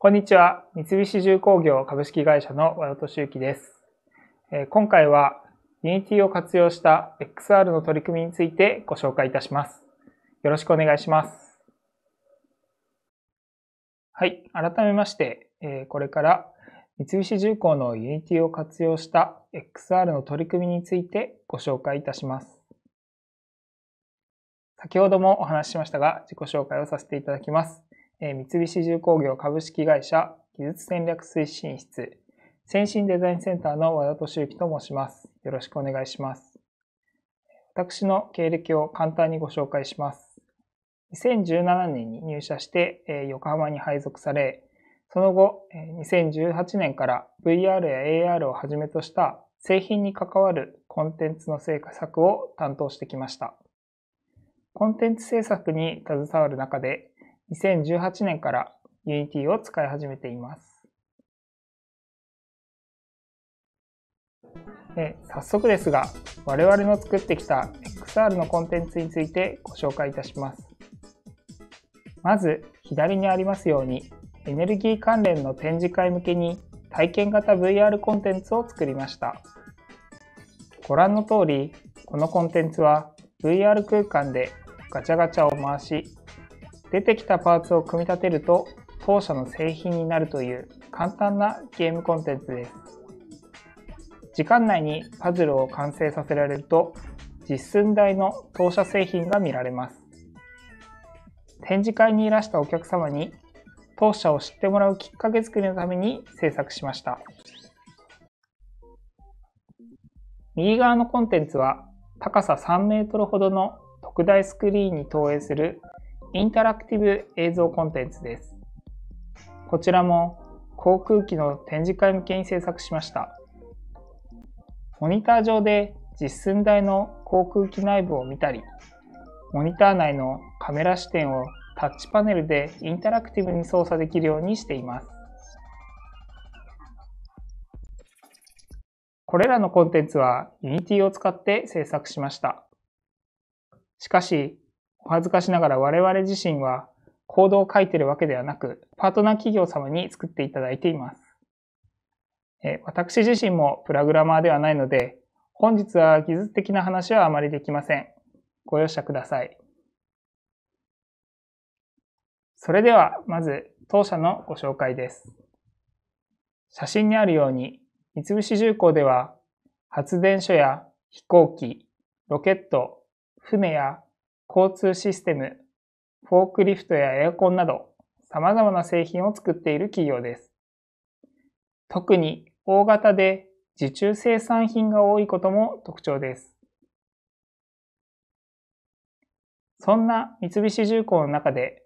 こんにちは。三菱重工業株式会社の和田敏之です。今回は Unity を活用した XR の取り組みについてご紹介いたします。よろしくお願いします。はい。改めまして、これから三菱重工の Unity を活用した XR の取り組みについてご紹介いたします。先ほどもお話ししましたが、自己紹介をさせていただきます。え三菱重工業株式会社技術戦略推進室先進デザインセンターの和田敏之と申します。よろしくお願いします。私の経歴を簡単にご紹介します。2017年に入社して、え横浜に配属され、その後、2018年から VR や AR をはじめとした製品に関わるコンテンツの成果作を担当してきました。コンテンツ制作に携わる中で、2018年から Unity を使い始めています。え早速ですが、我々の作ってきた XR のコンテンツについてご紹介いたします。まず、左にありますように、エネルギー関連の展示会向けに体験型 VR コンテンツを作りました。ご覧の通り、このコンテンツは VR 空間でガチャガチャを回し、出てきたパーツを組み立てると当社の製品になるという簡単なゲームコンテンツです。時間内にパズルを完成させられると実寸大の当社製品が見られます。展示会にいらしたお客様に当社を知ってもらうきっかけ作りのために制作しました。右側のコンテンツは高さ3メートルほどの特大スクリーンに投影するインタラクティブ映像コンテンツです。こちらも航空機の展示会向けに制作しました。モニター上で実寸大の航空機内部を見たり、モニター内のカメラ視点をタッチパネルでインタラクティブに操作できるようにしています。これらのコンテンツは Unity を使って制作しました。しかし、お恥ずかしながら我々自身はコードを書いているわけではなく、パートナー企業様に作っていただいています。え私自身もプラグラマーではないので、本日は技術的な話はあまりできません。ご容赦ください。それでは、まず当社のご紹介です。写真にあるように、三菱重工では発電所や飛行機、ロケット、船や交通システム、フォークリフトやエアコンなど様々な製品を作っている企業です。特に大型で受注生産品が多いことも特徴です。そんな三菱重工の中で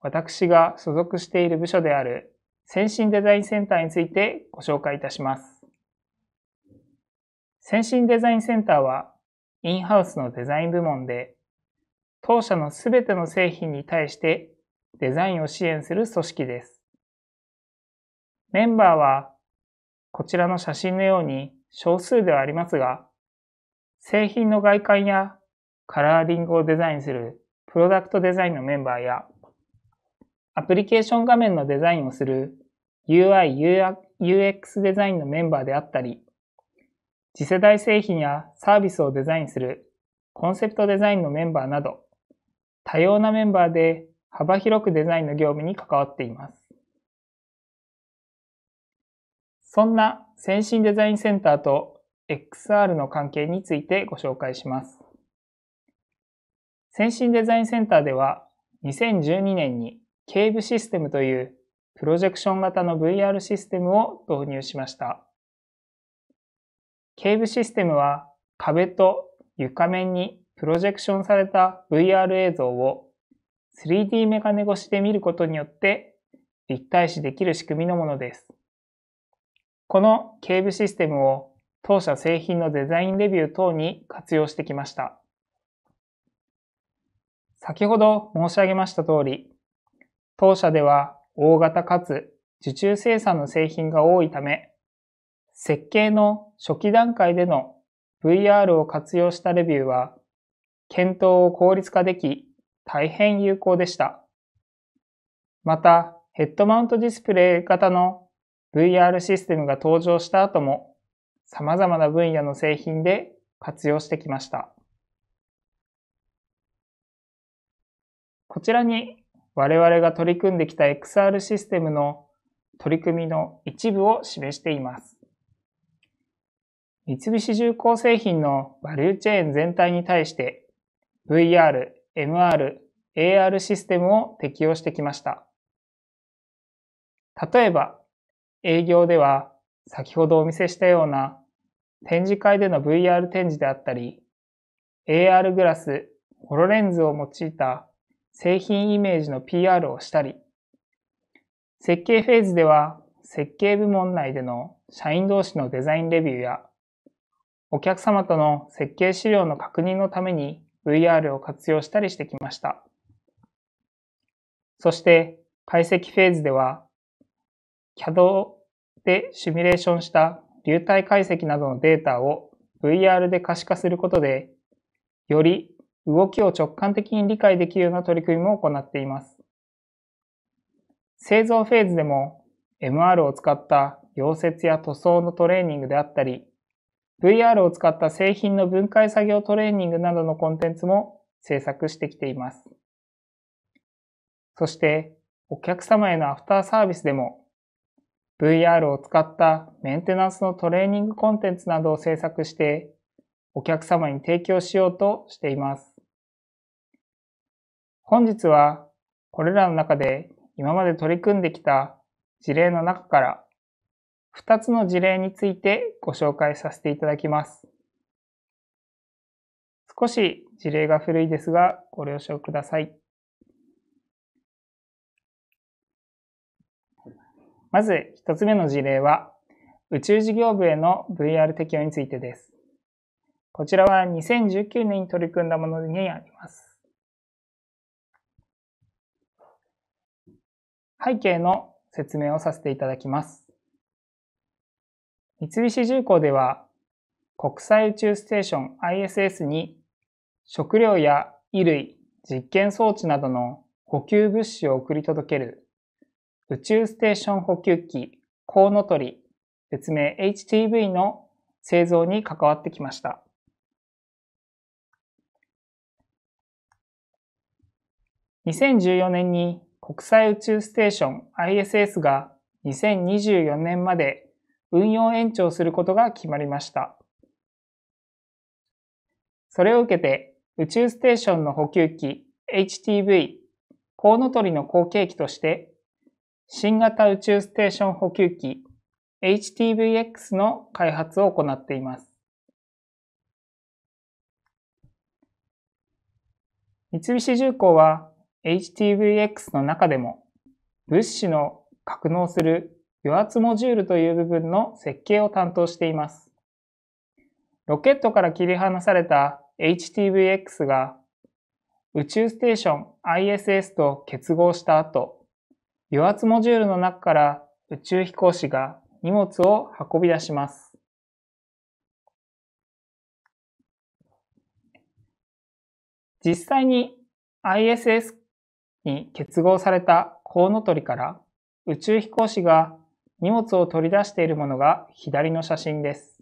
私が所属している部署である先進デザインセンターについてご紹介いたします。先進デザインセンターはインハウスのデザイン部門で当社のすべての製品に対してデザインを支援する組織です。メンバーはこちらの写真のように少数ではありますが、製品の外観やカラーリングをデザインするプロダクトデザインのメンバーや、アプリケーション画面のデザインをする UI、UX デザインのメンバーであったり、次世代製品やサービスをデザインするコンセプトデザインのメンバーなど、多様なメンバーで幅広くデザインの業務に関わっています。そんな先進デザインセンターと XR の関係についてご紹介します。先進デザインセンターでは2012年にケーブシステムというプロジェクション型の VR システムを導入しました。ケーブシステムは壁と床面にプロジェクションされた VR 映像を 3D メガネ越しで見ることによって立体視できる仕組みのものです。この警部システムを当社製品のデザインレビュー等に活用してきました。先ほど申し上げました通り、当社では大型かつ受注生産の製品が多いため、設計の初期段階での VR を活用したレビューは検討を効率化でき、大変有効でした。また、ヘッドマウントディスプレイ型の VR システムが登場した後も、様々な分野の製品で活用してきました。こちらに我々が取り組んできた XR システムの取り組みの一部を示しています。三菱重工製品のバリューチェーン全体に対して VR、MR、AR システムを適用してきました。例えば、営業では先ほどお見せしたような展示会での VR 展示であったり、AR グラス、ホロレンズを用いた製品イメージの PR をしたり、設計フェーズでは設計部門内での社員同士のデザインレビューや、お客様との設計資料の確認のために VR を活用したりしてきました。そして、解析フェーズでは、CAD でシミュレーションした流体解析などのデータを VR で可視化することで、より動きを直感的に理解できるような取り組みも行っています。製造フェーズでも MR を使った溶接や塗装のトレーニングであったり、VR を使った製品の分解作業トレーニングなどのコンテンツも制作してきています。そして、お客様へのアフターサービスでも、VR を使ったメンテナンスのトレーニングコンテンツなどを制作して、お客様に提供しようとしています。本日は、これらの中で今まで取り組んできた事例の中から2つの事例についてご紹介させていただきます。少し事例が古いですが、ご了承ください。まず1つ目の事例は、宇宙事業部への VR 適用についてです。こちらは2019年に取り組んだものにあります。背景の説明をさせていただきます。三菱重工では国際宇宙ステーション ISS に食料や衣類、実験装置などの補給物資を送り届ける宇宙ステーション補給機コウノトリ、別名 HTV の製造に関わってきました。2014年に国際宇宙ステーション ISS が2024年まで運用延長することが決まりました。それを受けて、宇宙ステーションの補給機 HTV コウノトリの後継機として、新型宇宙ステーション補給機 HTVX の開発を行っています。三菱重工は HTVX の中でも物資の格納する余圧モジュールという部分の設計を担当しています。ロケットから切り離された HTVX が宇宙ステーション ISS と結合した後、油圧モジュールの中から宇宙飛行士が荷物を運び出します。実際に ISS に結合されたコウノトリから宇宙飛行士が荷物を取り出しているものが左の写真です。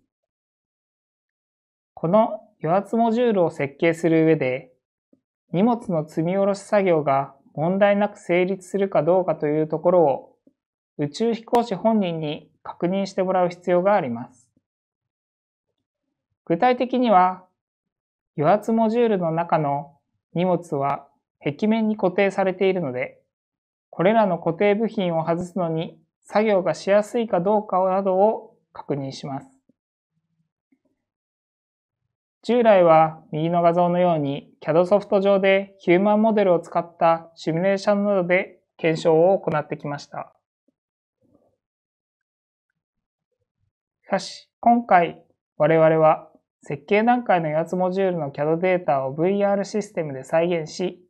この余圧モジュールを設計する上で、荷物の積み下ろし作業が問題なく成立するかどうかというところを宇宙飛行士本人に確認してもらう必要があります。具体的には、余圧モジュールの中の荷物は壁面に固定されているので、これらの固定部品を外すのに作業がしやすいかどうかなどを確認します。従来は右の画像のように CAD ソフト上でヒューマンモデルを使ったシミュレーションなどで検証を行ってきました。しかし、今回我々は設計段階の8つモジュールの CAD データを VR システムで再現し、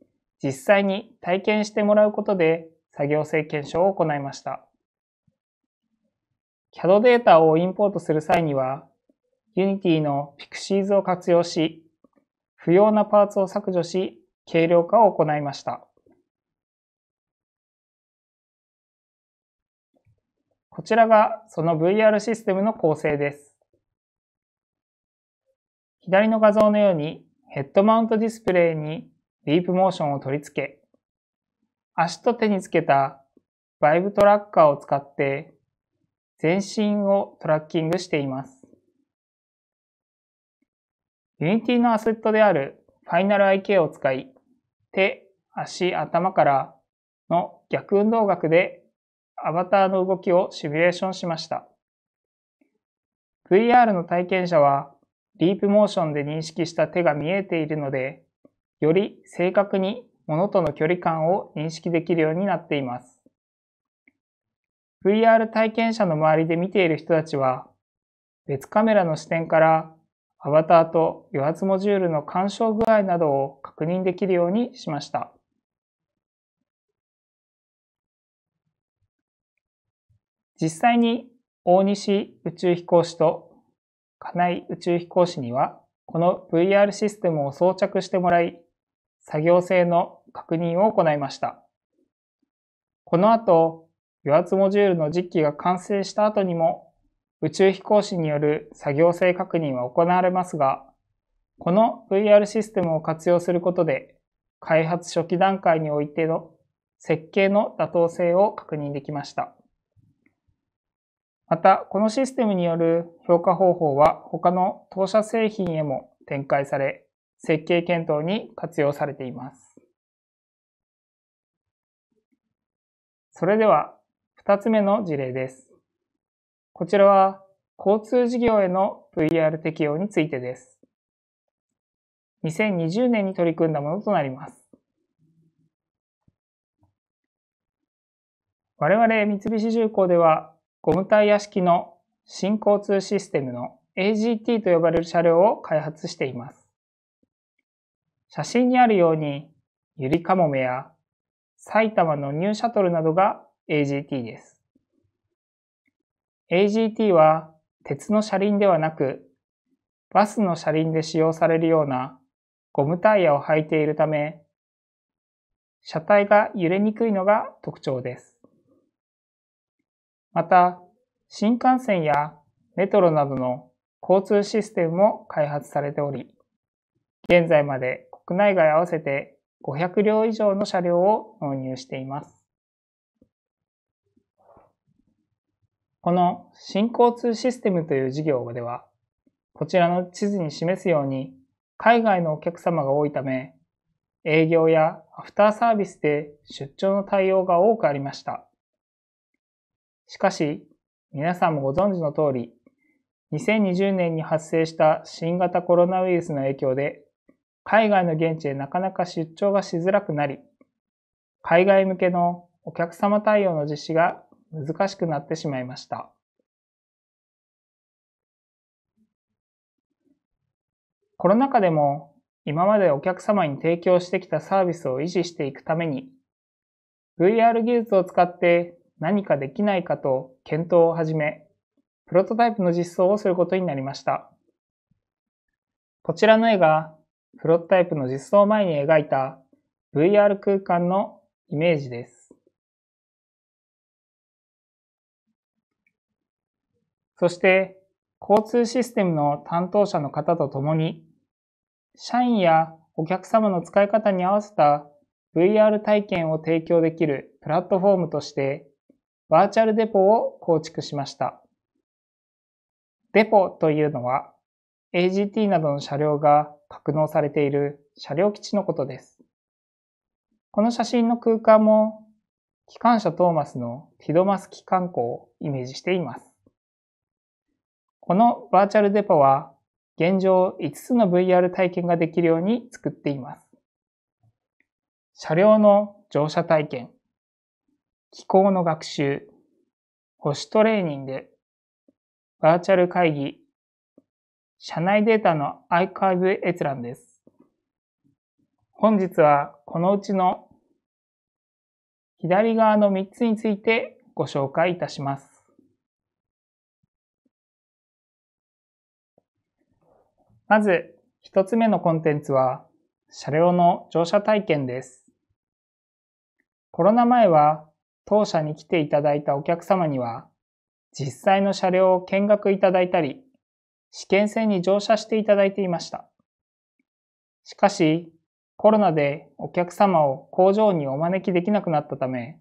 実際に体験してもらうことで作業性検証を行いました。CAD データをインポートする際には、Unity の Pixies を活用し、不要なパーツを削除し、軽量化を行いました。こちらがその VR システムの構成です。左の画像のようにヘッドマウントディスプレイにディープモーションを取り付け、足と手につけたバイブトラッカーを使って全身をトラッキングしています。Unity のアセットである FinalIK を使い、手、足、頭からの逆運動学でアバターの動きをシミュレーションしました。VR の体験者はディープモーションで認識した手が見えているので、より正確に物との距離感を認識できるようになっています。VR 体験者の周りで見ている人たちは、別カメラの視点からアバターと余圧モジュールの干渉具合などを確認できるようにしました。実際に大西宇宙飛行士と金井宇宙飛行士にはこの VR システムを装着してもらい作業性の確認を行いました。この後油圧モジュールの実機が完成した後にも宇宙飛行士による作業性確認は行われますが、この VR システムを活用することで開発初期段階においての設計の妥当性を確認できました。また、このシステムによる評価方法は他の当社製品へも展開され、設計検討に活用されています。それでは二つ目の事例です。こちらは交通事業への VR 適用についてです。2020年に取り組んだものとなります。我々三菱重工ではゴムタイヤ式の新交通システムの AGT と呼ばれる車両を開発しています。写真にあるようにゆりかもめや埼玉のニューシャトルなどが AGT です。AGT は鉄の車輪ではなく、バスの車輪で使用されるようなゴムタイヤを履いているため、車体が揺れにくいのが特徴です。また、新幹線やメトロなどの交通システムも開発されており、現在まで国内外合わせて500両以上の車両を納入しています。この新交通システムという事業では、こちらの地図に示すように、海外のお客様が多いため、営業やアフターサービスで出張の対応が多くありました。しかし、皆さんもご存知の通り、2020年に発生した新型コロナウイルスの影響で、海外の現地へなかなか出張がしづらくなり、海外向けのお客様対応の実施が難しくなってしまいました。コロナ禍でも今までお客様に提供してきたサービスを維持していくために VR 技術を使って何かできないかと検討を始め、プロトタイプの実装をすることになりました。こちらの絵がプロトタイプの実装前に描いた VR 空間のイメージです。そして、交通システムの担当者の方と共に、社員やお客様の使い方に合わせた VR 体験を提供できるプラットフォームとして、バーチャルデポを構築しました。デポというのは、AGT などの車両が格納されている車両基地のことです。この写真の空間も、機関車トーマスのフィドマス機関庫をイメージしています。このバーチャルデポは現状5つの VR 体験ができるように作っています。車両の乗車体験、気候の学習、保守トレーニング、バーチャル会議、社内データのアーカイブ閲覧です。本日はこのうちの左側の3つについてご紹介いたします。まず、一つ目のコンテンツは、車両の乗車体験です。コロナ前は、当社に来ていただいたお客様には、実際の車両を見学いただいたり、試験船に乗車していただいていました。しかし、コロナでお客様を工場にお招きできなくなったため、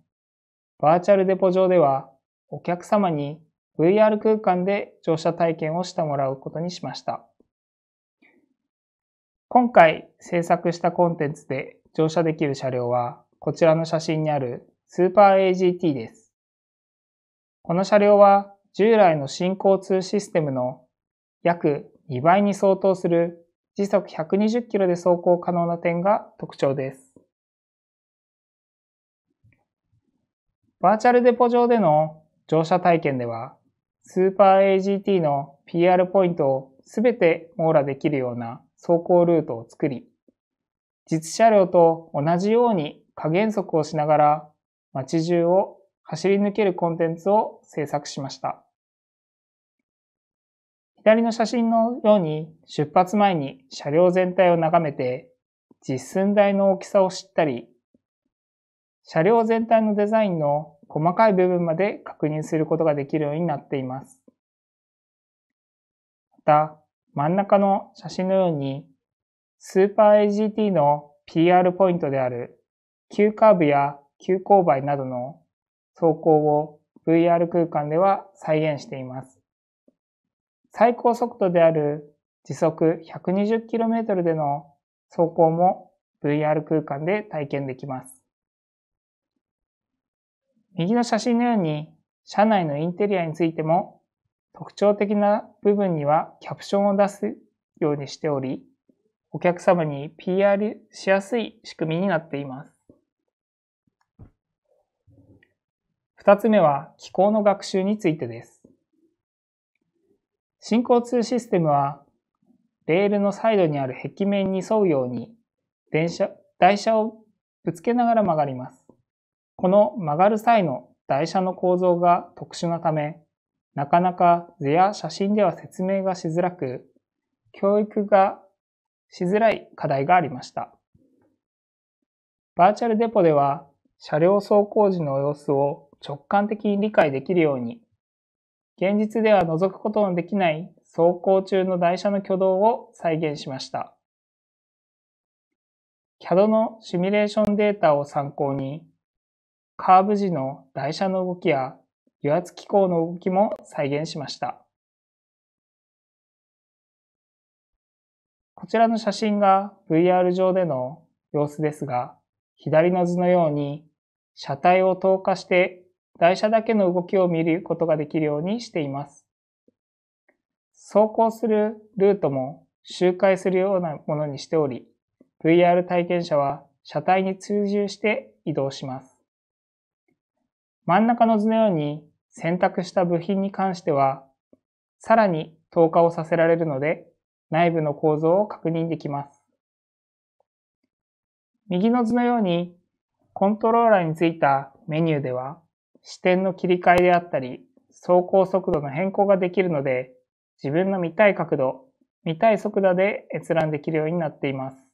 バーチャルデポ上では、お客様に VR 空間で乗車体験をしてもらうことにしました。今回制作したコンテンツで乗車できる車両は、こちらの写真にあるスーパー AGT です。この車両は従来の新交通システムの約2倍に相当する時速120キロで走行可能な点が特徴です。バーチャルデポ上での乗車体験では、スーパー AGT の PR ポイントをすべて網羅できるような走行ルートを作り、実車両と同じように加減速をしながら街中を走り抜けるコンテンツを制作しました。左の写真のように出発前に車両全体を眺めて実寸大の大きさを知ったり、車両全体のデザインの細かい部分まで確認することができるようになっています。また、真ん中の写真のように、スーパー AGT の PR ポイントである急カーブや急勾配などの走行を VR 空間では再現しています。最高速度である時速 120km での走行も VR 空間で体験できます。右の写真のように、車内のインテリアについても特徴的な部分にはキャプションを出すようにしており、お客様に PR しやすい仕組みになっています。2つ目は機構の学習についてです。進行通システムは、レールのサイドにある壁面に沿うように、電車、台車をぶつけながら曲がります。この曲がる際の台車の構造が特殊なため、なかなか図や写真では説明がしづらく、教育がしづらい課題がありました。バーチャルデポでは車両走行時の様子を直感的に理解できるように、現実では覗くことのできない走行中の台車の挙動を再現しました。CAD のシミュレーションデータを参考に、カーブ時の台車の動きや油圧機構の動きも再現しました。こちらの写真が VR 上での様子ですが、左の図のように車体を透過して台車だけの動きを見ることができるようにしています。走行するルートも周回するようなものにしており、VR 体験者は車体に通従して移動します。真ん中の図のように選択した部品に関しては、さらに透過をさせられるので、内部の構造を確認できます。右の図のように、コントローラーについたメニューでは、視点の切り替えであったり、走行速度の変更ができるので、自分の見たい角度、見たい速度で閲覧できるようになっています。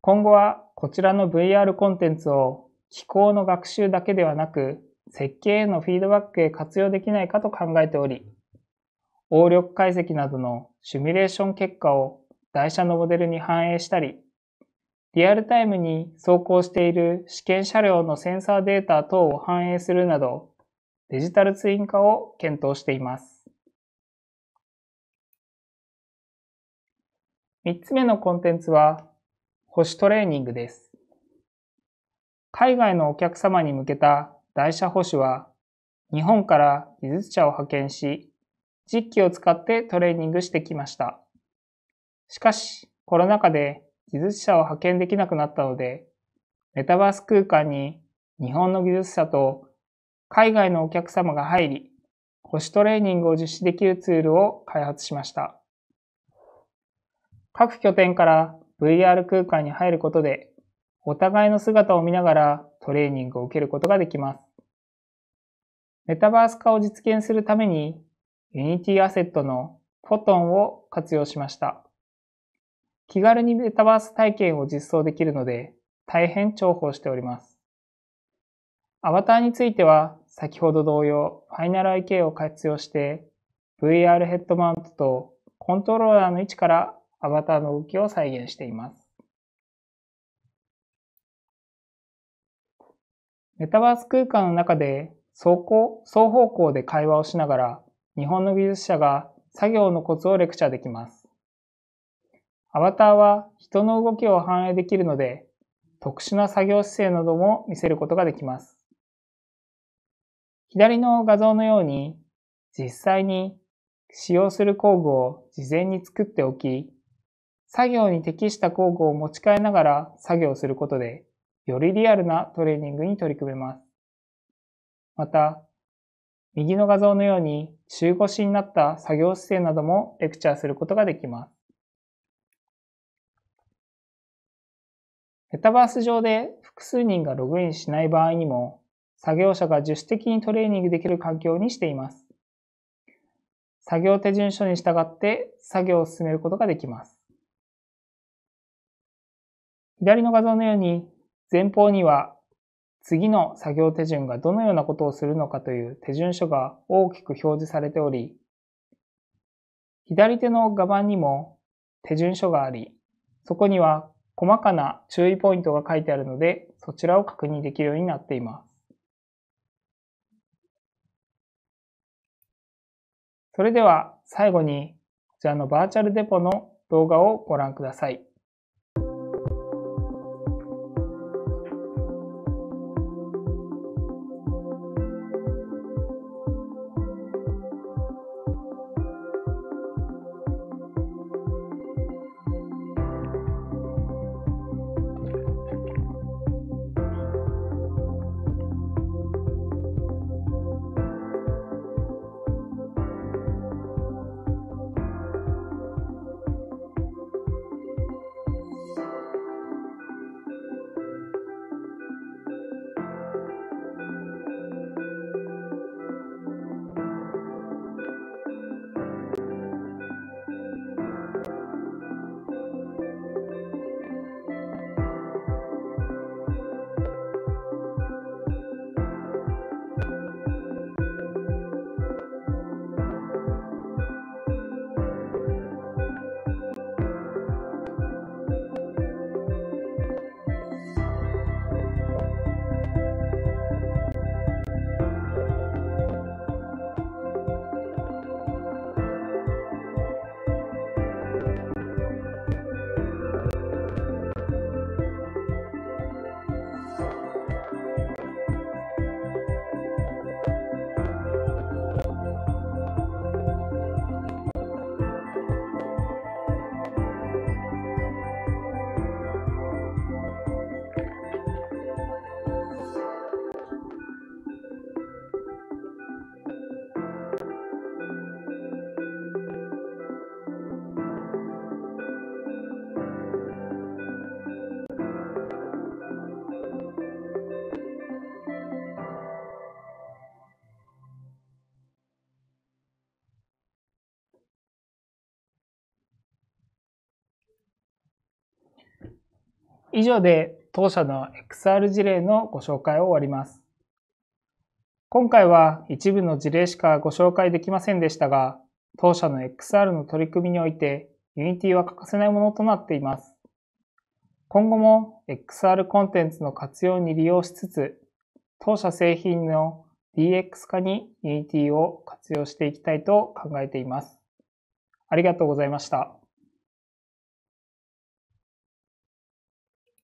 今後はこちらの VR コンテンツを機構の学習だけではなく、設計へのフィードバックへ活用できないかと考えており、応力解析などのシミュレーション結果を台車のモデルに反映したり、リアルタイムに走行している試験車両のセンサーデータ等を反映するなど、デジタルツイン化を検討しています。3つ目のコンテンツは保守トレーニングです。海外のお客様に向けた台車保守は、日本から技術者を派遣し、実機を使ってトレーニングしてきました。しかし、コロナ禍で技術者を派遣できなくなったので、メタバース空間に日本の技術者と海外のお客様が入り、保守トレーニングを実施できるツールを開発しました。各拠点から VR 空間に入ることで、お互いの姿を見ながらトレーニングを受けることができます。メタバース化を実現するために、ユニティアセットのフォトンを活用しました。気軽にメタバース体験を実装できるので、大変重宝しております。アバターについては、先ほど同様、ファイナル i k を活用して、VR ヘッドマウントとコントローラーの位置からアバターの動きを再現しています。メタバース空間の中で双方双方向で会話をしながら日本の技術者が作業のコツをレクチャーできます。アバターは人の動きを反映できるので特殊な作業姿勢なども見せることができます。左の画像のように実際に使用する工具を事前に作っておき作業に適した工具を持ち替えながら作業することで、よりリアルなトレーニングに取り組めます。また、右の画像のように中腰になった作業姿勢などもレクチャーすることができます。メタバース上で複数人がログインしない場合にも、作業者が自主的にトレーニングできる環境にしています。作業手順書に従って作業を進めることができます。左の画像のように、前方には次の作業手順がどのようなことをするのかという手順書が大きく表示されており、左手の画板にも手順書があり、そこには細かな注意ポイントが書いてあるので、そちらを確認できるようになっています。それでは最後にこちらのバーチャルデポの動画をご覧ください。以上で当社の XR 事例のご紹介を終わります。今回は一部の事例しかご紹介できませんでしたが、当社の XR の取り組みにおいて Unity は欠かせないものとなっています。今後も XR コンテンツの活用に利用しつつ、当社製品の DX 化に Unity を活用していきたいと考えています。ありがとうございました。